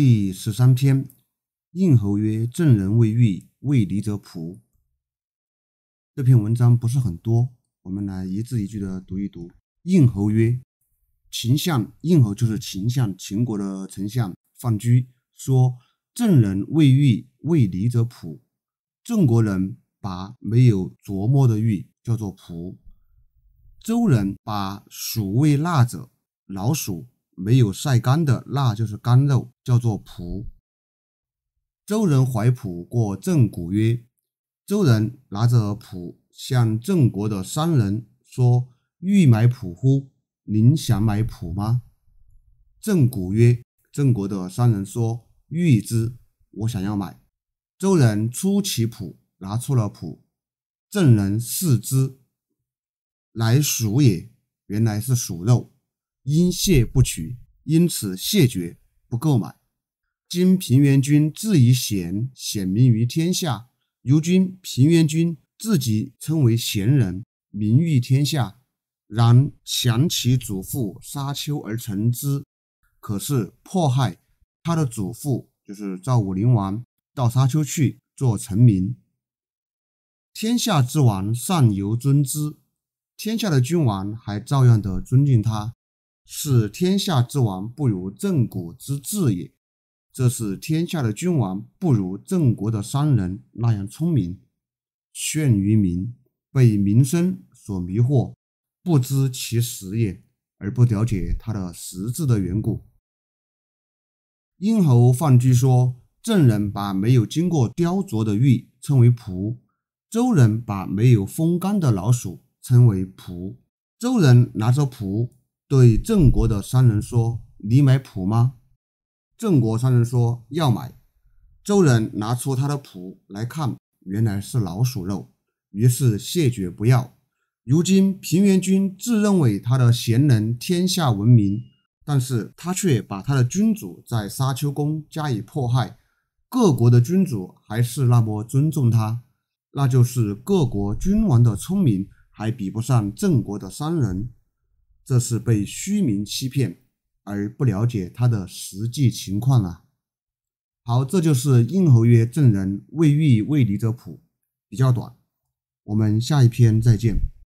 第十三篇，应侯曰：“郑人未玉，未离者朴。”这篇文章不是很多，我们来一字一句的读一读。应侯曰：“秦相应侯就是秦相，秦国的丞相范雎说，郑人未玉，未离者朴。郑国人把没有琢磨的玉叫做仆，周人把鼠未纳者老鼠。”没有晒干的，那就是干肉，叫做脯。周人怀朴过郑谷曰：“周人拿着朴向郑国的商人说，欲买脯乎？您想买脯吗？”郑谷曰：“郑国的商人说，欲之，我想要买。”周人出其朴，拿出了朴。郑人视之，乃鼠也，原来是鼠肉。因谢不取，因此谢绝不购买。今平原君自以贤，显名于天下。如今平原君自己称为贤人，名誉天下。然降其祖父沙丘而成之，可是迫害他的祖父就是赵武灵王到沙丘去做臣民。天下之王尚犹尊之，天下的君王还照样的尊敬他。是天下之王不如郑国之智也。这是天下的君王不如郑国的商人那样聪明，眩于民，被民生所迷惑，不知其实也，而不了解它的实质的缘故。殷侯范雎说：“郑人把没有经过雕琢的玉称为璞，周人把没有风干的老鼠称为璞。周人拿着璞对郑国的商人说：“你买脯吗？”郑国商人说：“要买。”周人拿出他的脯来看，原来是老鼠肉，于是谢绝不要。如今平原君自认为他的贤能天下闻名，但是他却把他的君主在沙丘宫加以迫害，各国的君主还是那么尊重他，那就是各国君王的聪明还比不上郑国的商人。这是被虚名欺骗，而不了解他的实际情况了。好，这就是应侯曰：“证人未遇未离者朴，比较短。”我们下一篇再见。